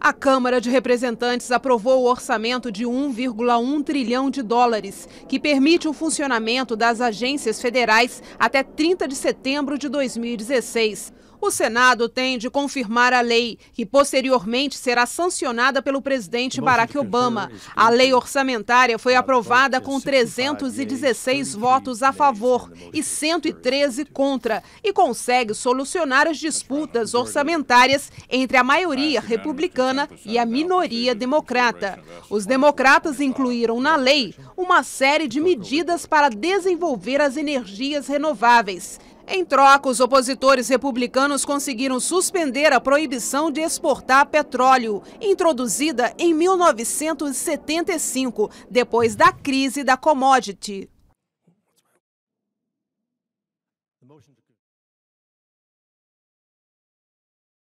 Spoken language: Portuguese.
A Câmara de Representantes aprovou o orçamento de 1,1 trilhão de dólares, que permite o funcionamento das agências federais até 30 de setembro de 2016. O Senado tem de confirmar a lei, que posteriormente será sancionada pelo presidente Barack Obama. A lei orçamentária foi aprovada com 316 votos a né, favor e 113 né? contra, e consegue solucionar as disputas né? orçamentárias entre a maioria é republicana republicana e a minoria democrata. Os democratas incluíram na lei uma série de medidas para desenvolver as energias renováveis. Em troca, os opositores republicanos conseguiram suspender a proibição de exportar petróleo, introduzida em 1975, depois da crise da commodity.